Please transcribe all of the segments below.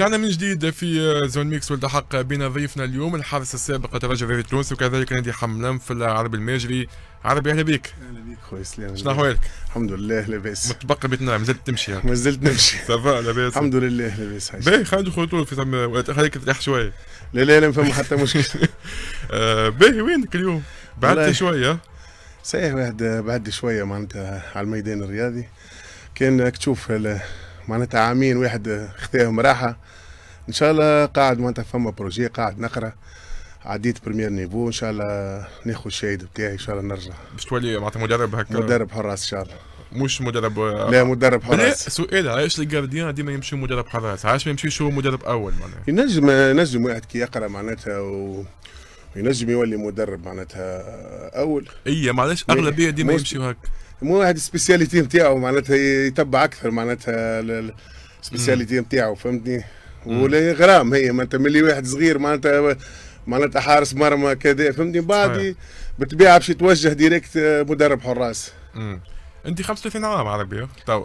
رجعنا من جديد في زون ميكس والتحق بنا ضيفنا اليوم الحارس السابق ترجى في تونس وكذلك نادي حملان في العربي الماجري عربي اهلا بك اهلا بك خويا سلام شنو احوالك؟ الحمد لله لاباس متبقى بيتنا مازلت تمشي مازلت نمشي صافا لاباس الحمد لله لاباس باهي خلينا طول في ثم خليك تريح شويه لا لا لا ما فما حتى مشكل آه، باهي وينك اليوم؟ بعدت شويه صحيح واحد بعد شويه معناتها على الميدان الرياضي كان تشوف معناتها عامين واحد اختيهم راحه ان شاء الله قاعد معناتها فما بروجي قاعد نقرا عديت بريمير نيفو ان شاء الله ناخذ الشهاده بتاعي ان شاء الله نرجع باش تولي معناتها مدرب هكا مدرب حراس ان شاء الله مش مدرب آه، لا مدرب حراس سؤال علاش الجارديان ديما يمشي مدرب حراس علاش ما يمشيش هو مدرب اول معناتها ينجم ينجم واحد كي يقرا معناتها و... ينجم يولي مدرب معناتها اول اي معلش اغلبيه ديما يمشيو هكا مو واحد سبيسياليتي نتاعو معناتها يتبع اكثر معناتها سبيسياليتي نتاعو فهمتني ولا غرام هي معناتها ملي واحد صغير معناتها معناتها حارس مرمى كذا فهمتني بعد بالطبيعه باش يتوجه ديريكت مدرب حراس انت 35 عام على تو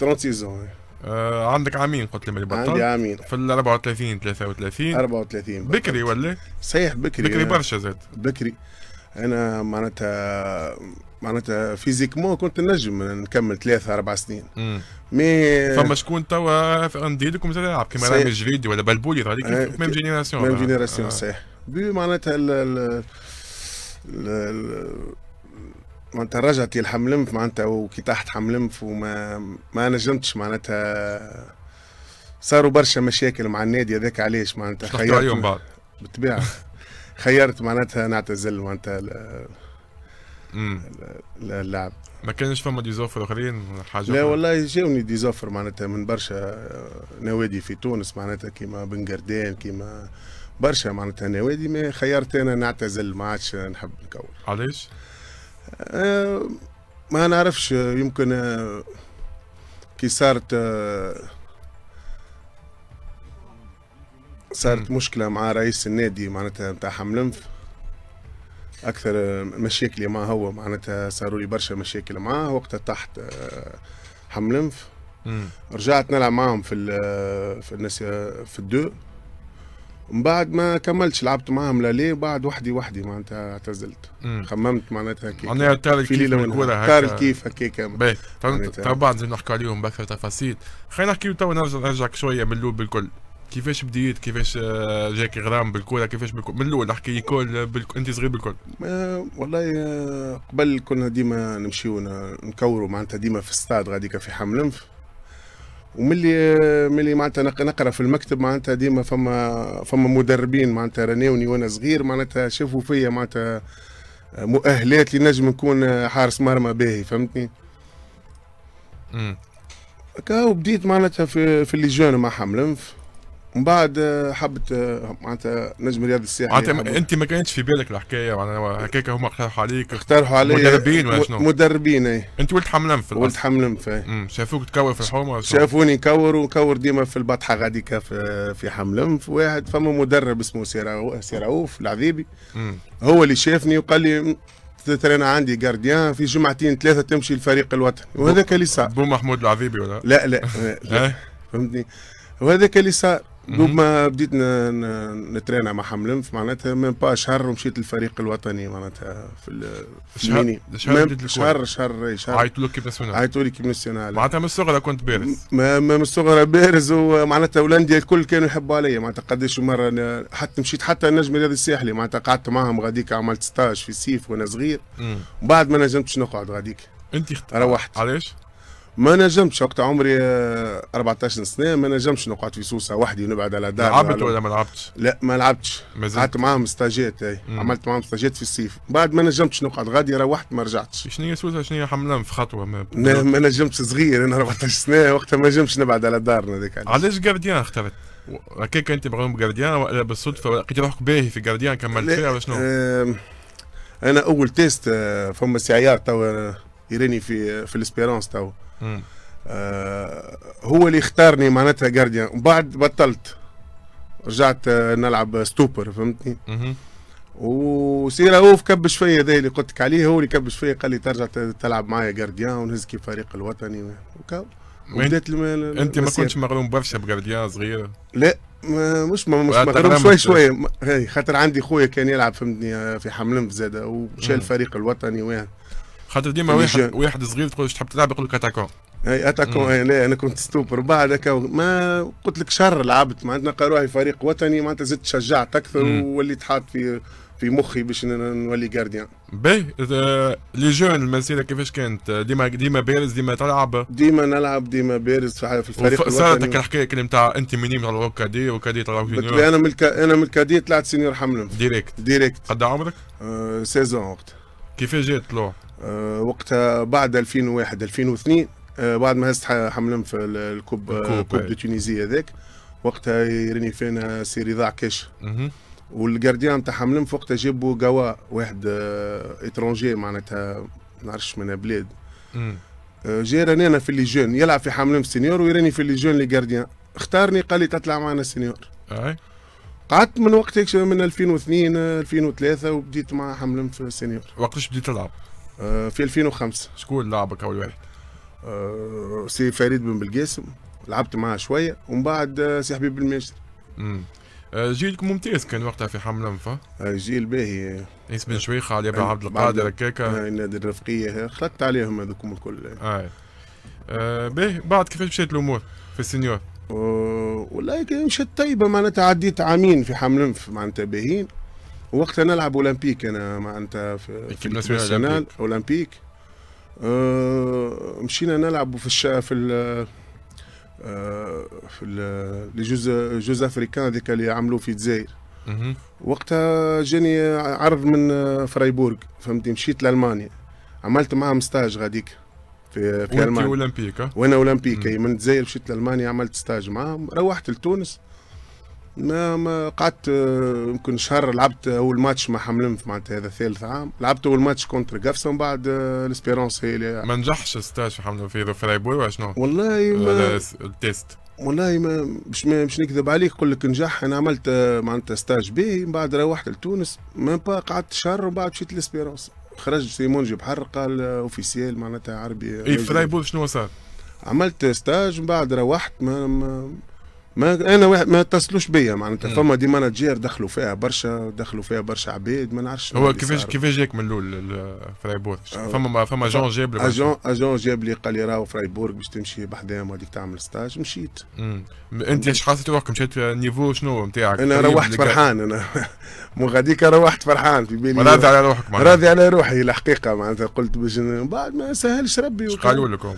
30 سيزون آه عندك عامين قلت لي ملي بطل عندي عامين في ال 34 33 34 بكري ولا؟ صحيح بكري بكري برشا زاد بكري انا معناتها معناتها فيزيكمون كنت نجم نكمل ثلاثة أربع سنين مي فما شكون توا لكم زاد يلعب كيما رامي الجريدي ولا بلبولي هذيك آه. ميم جينيراسيون ميم جينيراسيون آه. صحيح بي معناتها ال ال ال معناتها رجعت لمف معناتها وكي تحت حملنف وما ما نجمتش معناتها صاروا برشا مشاكل مع النادي هذاك علاش معناتها خيرت بالطبيعة خيرت معناتها نعتزل معناتها مم. اللعب ما كانش فما ديزوفر اخرين حاجه لا والله جاوني ديزوفر معناتها من برشا نوادي في تونس معناتها كيما بن قردان كيما برشا معناتها نوادي ما خيرت انا نعتزل ما عادش نحب نكون علاش؟ آه، ما نعرفش يمكن آه، كي صارت آه، صارت مشكله مع رئيس النادي معناتها نتاع حملنف اكثر مشاكلي مع هو معناتها صاروا لي برشا مشاكل معاه وقتها تحت آه، حملنف رجعت نلعب معاهم في في الناس آه، في الدو من بعد ما كملتش لعبت معاهم لالي بعد وحدي وحدي معناتها اعتزلت خممت معناتها هكاك معناها تار كيف تعرف كيف هكاك باهي فهمت تو بعد نحكي عليهم باكثر تفاصيل خلينا نحكي تو نرجع نرجعك شويه اللوب الكل كيفاش بديت كيفاش آه، جاك غرام بالكره كيفاش بالكل من الاول احكي كل بالك... انت صغير بالكل والله آه، قبل كنا ديما نمشيو نكوروا معناتها ديما في الستاد غاديك في لنف وملي آه، ملي معناتها نقرا في المكتب معناتها ديما فما فما مدربين معناتها رانيوني وانا صغير معناتها شافوا فيا معناتها مؤهلات اللي نجم نكون حارس مرمى باهي فهمتني امم بديت معناتها في, في الليجون جون مع حملنف من بعد آه، حبت آه، معناتها نجم رياض السياحي معناتها انت ما كانتش في بالك الحكايه معناتها هكاك هما اقترحوا عليك اقترحوا علي مدربين ولا شنو؟ مدربين اي انت ولد حملم في ولد حملم في شافوك تكور في الحومه شافوني نكور ونكور ديما في البطحه غاديكا في, في حملم في واحد فما مدرب اسمه سيراو سيراوف العذيبي هو اللي شافني وقال لي ترى انا عندي جارديان في جمعتين ثلاثه تمشي الفريق الوطني وهذاك اللي صار بو محمود العذيبي ولا لا لا, لا, إيه؟ لا فهمتني وهذاك اللي صار دوب ما بديت نترينا مع حملنف معناتها من با شهر ومشيت للفريق الوطني معناتها في الشهر شهر شهر شهر عيطوا لك كيب ناسيونال عيطوا لي كيب ناسيونال معناتها من الصغر كنت بارز ما من الصغر بارز ومعناتها هولندا الكل كانوا يحبوا علي معناتها قداش مره حتى مشيت حتى النجم الرياضي الساحلي معناتها قعدت معاهم غاديك عملت ستاج في الصيف وانا صغير وبعد ما نجمتش نقعد غاديك انت روحت علاش؟ ما نجمتش وقت عمري 14 آه، سنه ما نجمتش نقعد في سوسه وحدي ونبعد على دار لعبت ولا ما لعبتش؟ لا ما لعبتش قعدت معاهم ستاجات اي عملت معاهم ستاجات في الصيف بعد ما نجمتش نقعد غادي روحت ما رجعتش شنو هي سوسه شنو هي حملان في خطوه ما, ما نجمتش صغير انا 14 سنه وقتها ما نجمتش نبعد على دارنا هذيك علاش جارديان اخترت؟ هكاك انت بغيت جارديان ولا بالصدفه لقيت روحك باهي في جارديان كملت فيها ولا شنو؟ انا اول تيست آه، فما عيار توا آه، يراني في في ليسبيرونس توا آه هو اللي اختارني معناتها جارديان وبعد بطلت رجعت آه، نلعب ستوبر فهمتني وسي اوف كبش فيا ده اللي قلت لك عليه هو اللي كبش فيا قال لي ترجع تلعب معايا جارديان ونهز كي فريق الوطني وكاو وبدات انت ما كنتش مغروم برشا بجارديان صغير لا ما مش ما مش مغروم شوي شوي خاطر عندي خويا كان يلعب فهمتني آه، في حملم زاد وشال الفريق الوطني وين خاطر ديما واحد واحد صغير تقول تحب تلعب يقول لك اتاكون اي اتاكون اي لا انا كنت ستوبر بعدك ما قلت لك شهر لعبت معناتها نلقى روحي فريق وطني معناتها زدت شجعت اكثر ووليت حاط في في مخي باش نولي جارديان باهي لي جون المسيره كيفاش كانت ديما ديما بارز ديما تلعب ديما نلعب ديما بارز في الفريق صارت لك الحكايه كلمة نتاع انت مني طلعوك كادي وكادي طلعوك جونيور انا من انا من الكادي طلعت سينيور حملم ديريكت ديريكت قد عمرك؟ آه سيزون وقت كيفاش جات طلوع؟ آه، وقتها بعد 2001 2002 آه، بعد ما هزت حملم في الكوب آه، الكوب دو تونيزي هذاك وقتها راني فينا سيري ضاع كاش والجارديان تاع حملم وقتها جابوا قوا واحد اترونجي معناتها ما نعرفش من بلاد جا راني انا في لي جون يلعب في حملم سينيور ويراني في لي جون لي جارديان اختارني قال لي تطلع معنا سينيور اي قعدت من وقتك من 2002 2003 وبديت مع حملم في سينيور وقتاش بديت تلعب؟ آه، في 2005 شكون لعبك اول واحد؟ آه، سي فريد بن بلقاسم لعبت معاه شويه ومن بعد آه، سي حبيب الماجد جيلك ممتاز كان وقتها في حمل انفا جيل باهي ناس بن شويخه علي بن عبد القادر هكاك نادي الرفقيه خلطت عليهم هذوكم الكل اي آه باهي بعد كيفاش مشات الامور في السنيور والله مشات طيبه معناتها عديت عامين في حمل انف معناتها باهيين وقتها نلعب اولمبيك انا مع انت في, في الناسيونال اولمبيك أه مشينا نلعب في الشا في ال آه، في لي جوز جوز افريكان هذيك اللي عملوه في الجزائر وقتها جاني عرض من فرايبورغ فهمتي مشيت لالمانيا عملت معاهم ستاج غاديك في في المانيا اولمبيك وانا اولمبيك من الجزائر مشيت لالمانيا عملت ستاج معاهم روحت لتونس ما ما قعدت آه، يمكن شهر لعبت اول ماتش مع في معناتها هذا ثالث عام لعبت اول ماتش كونتر قفصه ومن بعد آه، الاسبيرونس هي اللي ما نجحش ستاج في حملم في فرايبور ولا شنو؟ والله ما التيست والله ما مش ما مش نكذب عليك نقول لك نجح انا عملت آه، معناتها ستاج باهي من بعد روحت لتونس ما قعدت شهر ومن بعد مشيت لاسبيرونس خرج سيمون جيب حر قال اوفيسيال معناتها عربي إيه، اي بوي شنو صار؟ عملت ستاج من بعد روحت ما, ما ما انا واحد ما اتصلوش بيا معناتها فما دي مانجير دخلوا فيها برشا دخلوا فيها برشا عباد ما نعرفش هو كيفاش كيفاش جاك من الاول فرايبورغ آه. فما فما جون جاب لي اجون اجون جاب لي قال لي راهو فرايبورغ باش تمشي بحذاهم وهذيك تعمل ستاج مشيت انت ايش حاسيت روحك مشيت نيفو شنو نتاعك انا روحت فرحان انا مو غاديك روحت فرحان في بالي راضي على روحك معناتها راضي على روحي الحقيقه معناتها قلت باش بعد ما سهلش ربي قالوا لكم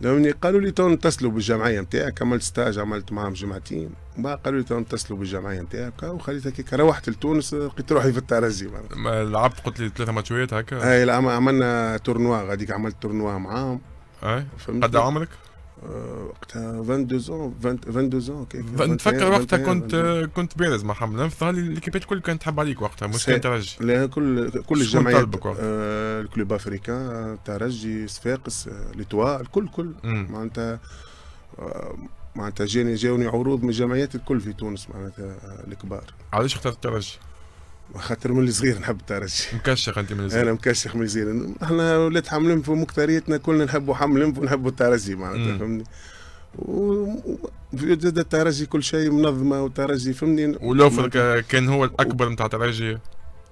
لأني قالوا لي تو نتصلوا بالجمعيه نتاعك كملت ستاج عملت معاهم جمعتين بعد قالوا لي تو نتصلوا بالجمعيه نتاعك وخليت هكاك روحت لتونس لقيت روحي في الترجي لعبت قلت لي ثلاثه ماتشات هكا اي عملنا تورنوا غاديك عملت تورنوا معاهم اي قد إيه عمرك؟ وقتها 22 22 ans نتفكر وقتها كنت كنت بارز مع حملان في ليكيبات الكل كانت تحب عليك وقتها مش كان ترجي لا كل كل الجمعيات آه، الكلوب افريكان ترجي صفاقس آه، لتوا الكل كل معناتها آه، معناتها جاني جاوني عروض من الجمعيات الكل في تونس معناتها الكبار علاش اخترت الترجي؟ خاطر من صغير نحب الترجي مكشخ انت من صغير انا مكشخ من صغير احنا ولات حمل انف ومكتريتنا كلنا نحبوا حمل انف ونحبوا الترجي معناتها فهمني وزاد الترجي كل شيء منظمه والترجي فهمني ولوفر كان هو الاكبر نتاع و... الترجي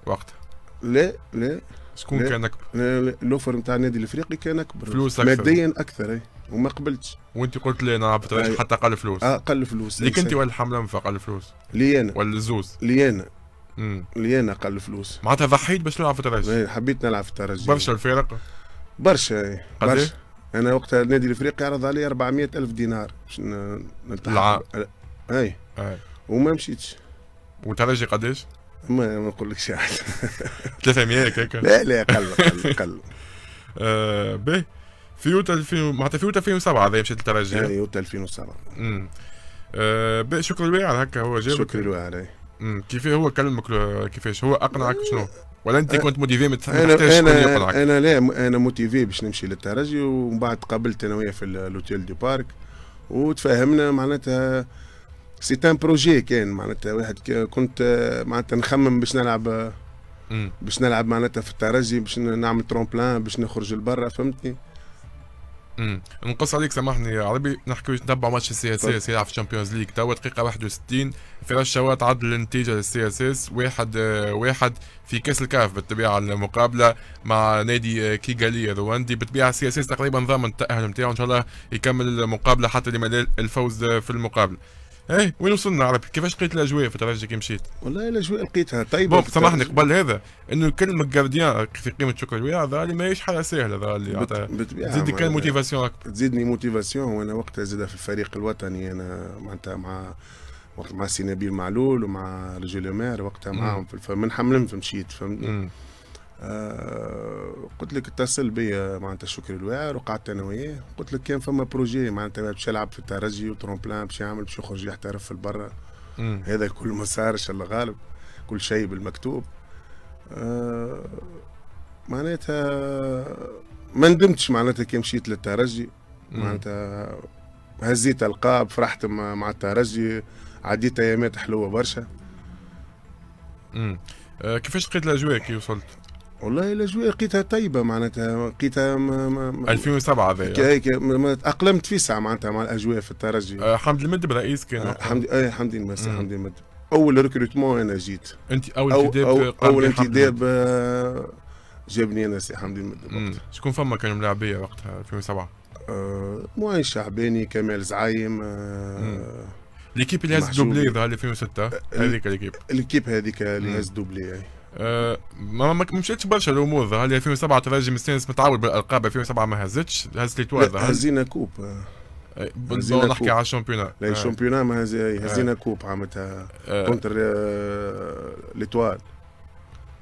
وقتها لا لا شكون كان اكبر؟ لا لا الاوفر نتاع النادي الافريقي كان اكبر فلوس اكثر ماديا اكثر اي وما قبلتش وانت قلت لي انا بترجي حتى اقل فلوس اه اقل فلوس ليك انت ولا الحمله انفع اقل فلوس لي انا ولا الزوز لي انا لي انا اقل فلوس معناتها ضحيت باش نلعب في الترجي إيه، حبيت نلعب في الترجي برشا الفارق إيه، برشا اي برشا انا وقتها النادي الافريقي عرض علي 400 الف دينار باش نلتحق العام اي اي وما مشيتش والترجي قداش؟ ما ما نقولكش 300 هكا لا لا اقل اقل اقل آه، باهي في يوتا 2000 معناتها في يوتا 2007 هذا مشيت للترجي اي يوتا 2007 امم آه شكرا لواعر هكا هو جابك شكرا لواعر امم كيف هو كلمك كيفاش هو اقنعك شنو ولا انت كنت موتيفي ما تحتاجش شكون يقنعك انا لا انا موتيفي باش نمشي للترجي ومن بعد قابلت انا وياه في الاوتيل دي بارك وتفاهمنا معناتها سي ان بروجي كان معناتها واحد كنت آه، معناتها نخمم باش نلعب آه، باش نلعب معناتها في الترجي باش نعمل ترومبلان باش نخرج لبرا فهمتني امم نقص عليك سامحني يا عربي نحكي نتبع ماتش السي اس اس يلعب في الشامبيونز ليج توا دقيقه 61 في شوات عدل النتيجه للسي اس اس واحد آه، واحد في كاس الكاف بالطبيعه المقابله مع نادي آه، كيغالي الرواندي بالطبيعه السي اس اس تقريبا ضامن التاهل نتاعو ان شاء الله يكمل المقابله حتى لما الفوز آه، في المقابله ايه وين وصلنا عربي كيفاش لقيت الاجواء في الدرجه كي مشيت والله الاجواء لقيتها طيبه بون سامحني قبل هذا انه كلمه جارديان في قيمه شكر الويا هذا اللي ماهيش حاجه سهله هذا اللي تزيد كان موتيفاسيون اكبر تزيدني موتيفاسيون وانا وقتها زاد في الفريق الوطني انا معناتها مع وقت مع سي نبيل معلول ومع رجل مير وقتها معاهم في من حملمت مشيت فهمتني آه، قلت لك اتصل بيا معناتها شكري الواعر وقعدت انا وياه قلت لك كان فما بروجي معناتها باش يلعب في الترجي وترومبلان باش يعمل باش يخرج يحترف في البرة هذا كل ما صارش الله غالب كل شيء بالمكتوب آه معناتها ما ندمتش معناتها كي مشيت للترجي معناتها هزيت القاب فرحت مع الترجي عديت ايامات حلوه برشا امم آه كيفاش لقيت الاجواء كي وصلت؟ والله الاجواء لقيتها طيبه معناتها لقيتها 2007 هذاك هيك تاقلمت فيه ساعه معناتها مع الاجواء في الترجي آه حمد المدب رئيس كان آه، حمد اي حمد المس حمد المدب اول ريكروتمون انا جيت انت اول انتداب أو اول انتداب آه، جابني انا سي حمد المدب شكون فما كانوا ملاعبيه وقتها 2007 معين آه، شعباني كمال زعايم ليكيب اللي هز دوبلي ظهر 2006 هذيك ليكيب ليكيب هذيك اللي هز دوبلي أه، ما ما مشيتش برشا الامور ظهر لي 2007 ترجم ستانس متعود بالالقاب 2007 ما هزتش هزت لي توا هزينا كوب بنزيما آه. أه، نحكي على الشامبيونا لا الشامبيونا ما هزينا كوب عامتها كونتر ليتوال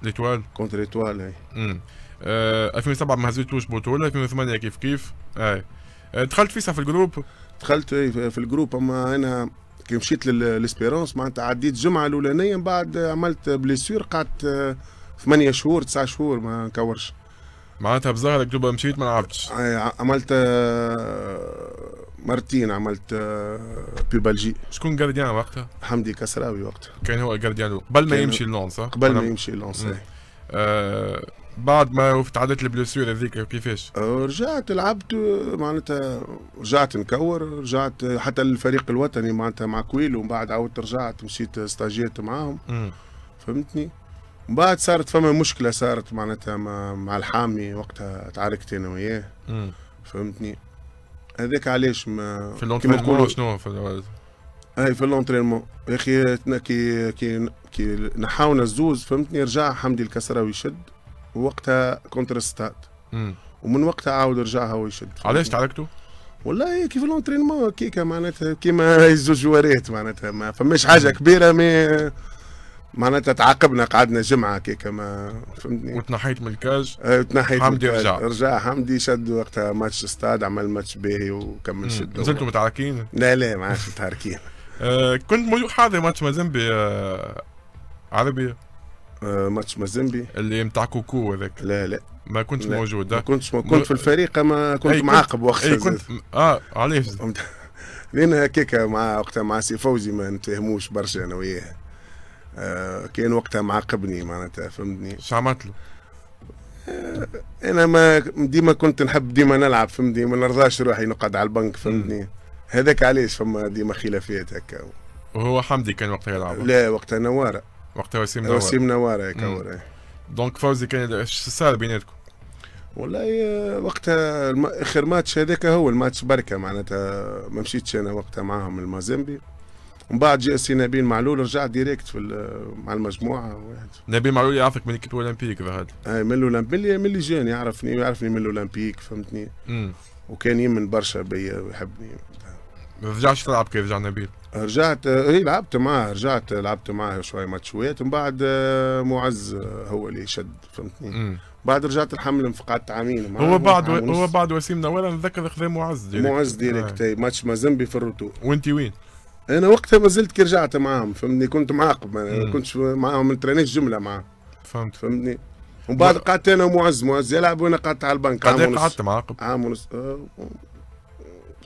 ليتوال كونتر ليتوال اي 2007 ما هزيتوش بطوله 2008 كيف كيف اي دخلت فيسا في الجروب دخلت في الجروب اما انا كي مشيت للاسبيرونس معناتها عديت الجمعه الاولانيه من بعد عملت بليسير قعدت آه، ثمانية شهور تسعة شهور ما نكورش معناتها بظهرك دوبا مشيت ما لعبتش آه، عملت آه، مرتين عملت بيبالجي شكون جارديان وقتها؟ حمدي كسراوي وقتها كان هو جارديان قبل ما يمشي لونس قبل ما يمشي لونس آه بعد ما تعدت البلوسير هذيك كيفاش؟ أه، رجعت لعبت معناتها رجعت نكور رجعت حتى الفريق الوطني معناتها مع كويل ومن بعد عاودت رجعت مشيت استاجيت معاهم فهمتني؟ من بعد صارت فما مشكله صارت معناتها مع الحامي وقتها تعاركت انا وياه فهمتني؟ هذاك علاش ما في الانترينمون شنو في اي في الانترينمون يا اخي كي كي كي نحاونا الزوز فهمتني رجع حمدي الكسراوي يشد وقتها كونتر ستاد ومن وقتها عاود رجعها ويشد علاش تعركتوا؟ والله كيف لونترينمون كيكا معناتها كيما وريت معناتها ما فماش حاجه كبيره مي معناتها تعاقبنا قعدنا جمعه كيكا ما فهمتني وتنحيت من الكاج اه حمدي رجع رجع حمدي شد وقتها ماتش استاد عمل ماتش باهي وكمل شد نزلتوا متعاركين؟ لا لا ما عادش متعاركين آه، كنت موجود حاضر ماتش مازامبي آه، عربيه آه، ماتش مازيمبي اللي نتاع كوكو هذاك لا لا ما كنتش موجود ما آه. كنتش م... كنت في الفريق اما كنت معاقب وقتها اي كنت اه علاش لان هكاك مع وقتها مع سي فوزي ما نتفاهموش برشا انا وياه آه، كان وقتها معاقبني معناتها فهمتني شو عملت له؟ انا ما ديما كنت نحب ديما نلعب فهمتني ما نرضاش روحي نقعد على البنك فهمتني هذاك علاش فما ديما خلافات هكا وهو حمدي كان وقتها يلعب لا وقتها نواره وقتها وسيم نوار وسيم نوار كور إيه. دونك فوزي كان صار بيناتكم والله آه، وقتها اخر ماتش هذاك هو الماتش بركه معناتها ما مشيتش انا وقتها معاهم المازمبي ومن بعد جاء سي نبيل معلول رجع ديريكت في مع المجموعه واحد. نبيل معلول يعرفك من كيب اولمبيك ظهر اي آه، من الاولمبيك من اللي جاني يعرفني يعرفني من الاولمبيك فهمتني مم. وكان يمن برشا بيا ويحبني رجعش تلعب كيف رجع نبيل؟ رجعت اي لعبت معاه رجعت لعبت معاه شويه ماتشويات من بعد آه، معز آه، هو اللي شد فهمتني بعد رجعت الحمل فقعدت عامين هو بعد و... هو بعد وسيم نوال نتذكر خذا معز ديريكت معز ديريكت آه. إيه، ماتش مازنبي في الروتو وانت وين؟ انا وقتها ما زلت كي رجعت معاهم فهمتني كنت معاقب ما كنتش معاهم ما ترانيش جمله معاهم فهمت فهمتني ومن بعد قعدت انا ومعز معز يلعب وانا قعدت على البنك قعدت قعدت معاقب عام ونص آه،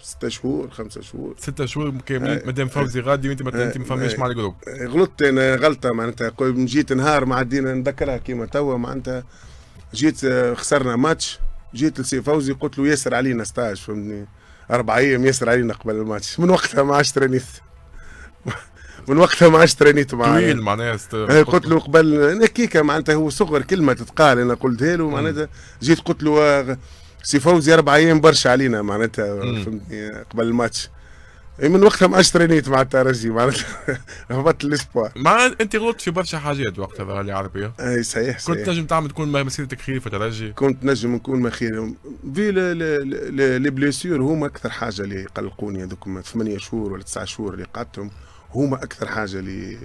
ستة شهور خمسة شهور ستة شهور مكملين إيه. مدام فوزي غادي وانت ما آه. ما فماش إيه. مع الجروب إيه، غلطت انا غلطه معناتها جيت نهار عدينا نذكرها كيما توا معناتها جيت آه، خسرنا ماتش جيت لسي فوزي قلت له ياسر علينا ستاج فهمتني اربع ايام ياسر علينا قبل الماتش من وقتها ما عادش ترانيت من وقتها ما عادش ترانيت معاه طويل معناها قلت له قبل هكيكا معناتها هو صغر كلمه تتقال انا قلتها له معناتها جيت قلت له آه، سي فوزي اربع ايام برشا علينا معناتها فهمتني قبل الماتش إيه، من وقتها ما اشترينيت مع الترجي معناتها هبط الاسبوار مع انت غلطت في برشا حاجات وقتها ظهر لي عربيه اي صحيح صحيح كنت نجم تعمل تكون مسيرتك خير في الترجي كنت نجم نكون ما خير في لي بليسيور هما اكثر حاجه اللي قلقوني هذوك ثمانية شهور ولا تسعة شهور اللي قعدتهم هما اكثر حاجه اللي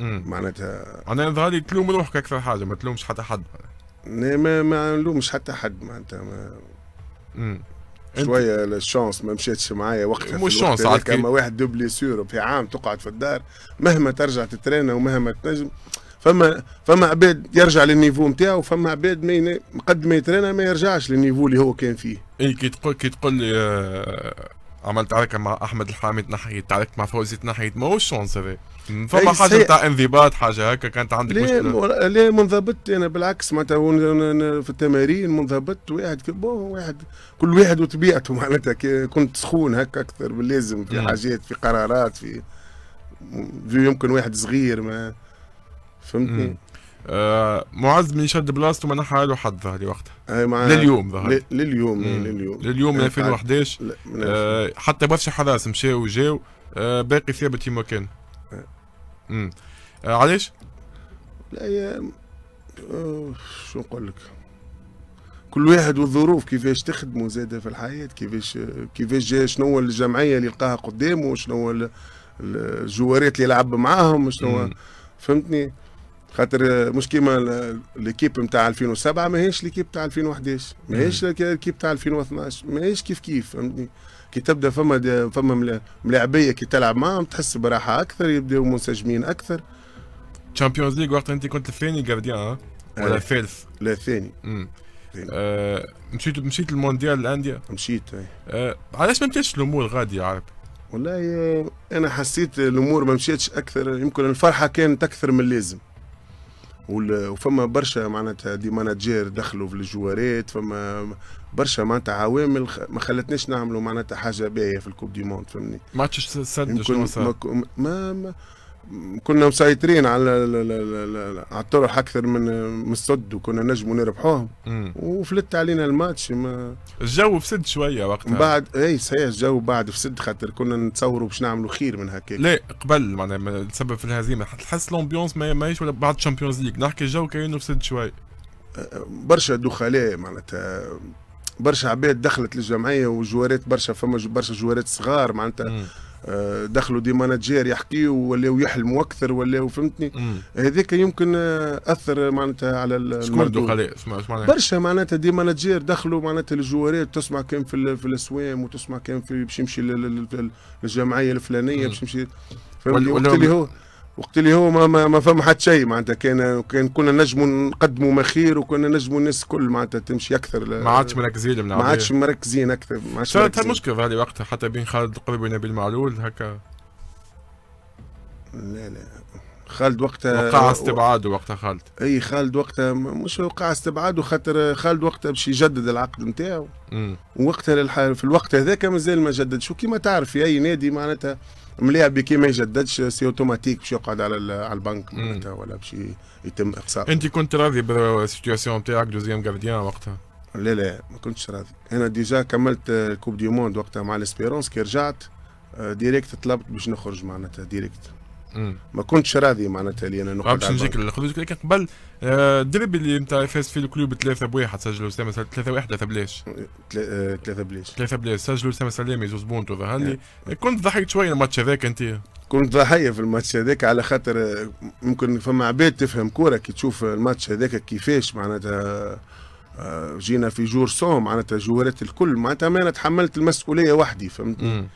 معناتها انا ظهر لي تلوم روحك اكثر حاجه ما تلومش حتى حد ما ما نلومش حتى حد معناتها ما شويه الشانس ما مشاتش معايا وقتها مش شانس عاد كما واحد دو بليسيور في عام تقعد في الدار مهما ترجع تترينا ومهما تنجم فما فما عباد يرجع للنيفو نتاعو فما عباد ما قد ما يترينا ما يرجعش للنيفو اللي هو كان فيه. اي كي تقول كي تقول لي آه، عملت عركه مع احمد الحامد ناحيه تعركت مع فوزي ناحيه ماهوش شانس هذا. فما حاجه نتاع انضباط حاجه هكا كانت عندك ليه مشكله لا منضبط انا بالعكس معناتها في التمارين منضبط واحد بون واحد كل واحد وطبيعته معناتها كنت سخون هكا اكثر من اللازم في حاجات في قرارات في يمكن واحد صغير ما فهمتني آه معز من شد بلاصته ما نحى له حد ظهري وقتها لليوم ظهر لليوم لليوم لليوم من 2011 آه حتى برشا حراس مشاو وجاو آه باقي ثابت كما كان امم أه، أه، علاش؟ لا أه، شو نقول لك كل واحد والظروف كيفاش تخدمه زاده في الحياه كيفاش كيفاش جا شنو الجمعيه اللي لقاها قدامه شنو الجوارات اللي لعب معاهم شنو فهمتني خاطر مش كيما ليكيب نتاع 2007 ماهيش ليكيب نتاع 2011 ماهيش ليكيب نتاع 2012 ماهيش كيف كيف فهمتني كي تبدا فما فما ملاعبيه كي تلعب معاهم تحس براحه اكثر يبداو منسجمين اكثر تشامبيونز ليغ وقت انت كنت الثاني جارديان ولا الثالث؟ آه، لا الثاني آه، مشيت مشيت المونديال الانديه مشيت إيه. آه علاش ما مشيتش الامور غادي يا عرب؟ والله آه، انا حسيت الامور ما مشيتش اكثر يمكن الفرحه كانت اكثر من اللازم وفما برشا معناتها دي ماناجير دخلوا في الجوارات فما برشا معناتها عوامل ما خلتناش نعملوا معناتها حاجه باهيه في الكوب دي موند فهمني ماتش سد شنو صار؟ ما, ما, ما كنا مسيطرين على على الطرح اكثر من السد وكنا نجموا نربحوهم وفلت علينا الماتش ما الجو فسد شويه وقتها بعد اي صحيح الجو بعد فسد خاطر كنا نتصوروا باش نعملوا خير من هكاك لا قبل معناها تسبب في الهزيمه تحس لومبيونس ماهيش ولا بعد الشامبيونز ليج نحكي الجو كانه فسد شويه برشا دخلاء معناتها برشا عباد دخلت للجمعيه وجوارات برشا فما برشا جوارات صغار معناتها آه، دخلوا دي ماناجير يحكيوا ولاو يحلموا اكثر ولاو فهمتني هذيك يمكن آه، اثر معناتها على المردود برشا معناتها دي ماناجير دخلوا معناتها الجوارات تسمع كان في في الاسوام وتسمع كان في باش يمشي للجمعيه الفلانيه باش يمشي فهمتني وقت اللي هو وقت اللي هو ما ما, ما فما حد شيء معناتها كان كان كنا نجم نقدموا مخير وكنا نجم الناس الكل معناتها تمشي اكثر ما عادش مركزين ما عادش إيه. مركزين اكثر ما عادش صارت مشكله في هذه وقتها حتى بين خالد القربي ونبيل معلول هكا لا لا خالد وقتها وقع استبعاده وقتها خالد اي خالد وقتها مش وقع استبعاده خاطر خالد وقتها باش يجدد العقد نتاعو وقتها في الوقت هذاك مازال ما جددش وكيما تعرف في اي نادي معناتها ملاعب كي ما يجددش سي اوتوماتيك باش يقعد على على البنك معناتها ولا باش يتم اقصاء انت كنت راضي بالسيتياسيون نتاعك دوزيام جارديان وقتها لا لا ما كنتش راضي انا ديجا كملت كوب دي موند وقتها مع الاسبيرونس كي رجعت ديريكت آه، طلبت باش نخرج معناتها ديريكت ما كنتش راضي معناتها لي انا نقعد باش نجيك الخروج لكن قبل آه، الدربي اللي نتاع فاز في الكلوب 3 بواحد سجلوا اسامه 3 1 3 بلاش 3 بلاش 3 بلاش سجلوا اسامه سلامي زوز بونتو ظهر يعني كنت ضحيت شويه الماتش هذاك انت كنت ضحيه في الماتش هذاك على خاطر آه، ممكن فما عباد تفهم كوره كي تشوف الماتش هذاك كيفاش معناتها آه، جينا في جور سوم معناتها جوارات الكل معناتها انا تحملت المسؤوليه وحدي فهمتني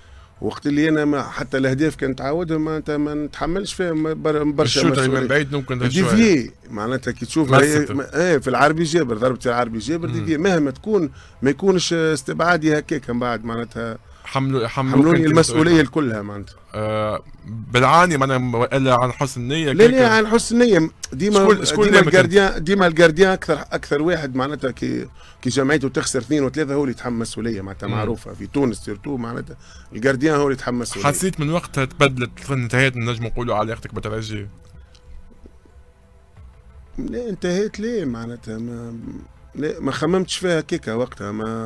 وقت اللي انا ما حتى الاهداف كانت تعاودهم معناتها ما نتحملش فيهم برشا الشوطه من بعيد ممكن ديفيي معناتها كي تشوف ايه في العربي جابر ضربه العربي جابر ديفيي مهما تكون ما يكونش استبعادي هكاك من بعد معناتها حملوا حملوني المسؤوليه كلها معناتها آه بالعاني ما انا الا عن حسن النيه لا لا عن حسن النيه ديما شكون شكون ديما الجارديان ديما الجارديان اكثر اكثر واحد معناتها كي كي جمعيته تخسر اثنين وثلاثه هو اللي يتحمل مسؤوليه معناتها معروفه في تونس سيرتو معناتها الجارديان هو اللي يتحمل مسؤوليه حسيت من وقتها تبدلت انتهيت نجم نقولوا علاقتك بالترجي لا انتهيت ليه معناتها ما لا ما خممتش فيها كيكه وقتها ما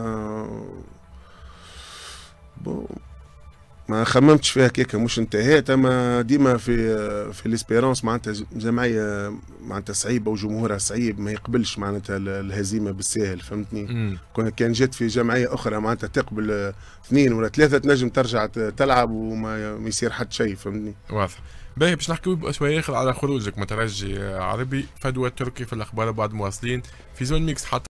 ما خممتش فيها كيكه مش انتهيت اما ديما في في ليسبيرونس معناتها جمعيه معناتها صعيبه وجمهورها صعيب ما يقبلش معناتها الهزيمه بالساهل فهمتني كان جات في جمعيه اخرى معناتها تقبل اثنين ولا ثلاثه تنجم ترجع تلعب وما يصير حد شيء فهمتني واضح باهي باش نحكي شوية آخر على خروجك مترجي عربي فدوى تركي في الاخبار بعد مواصلين في زون ميكس حتى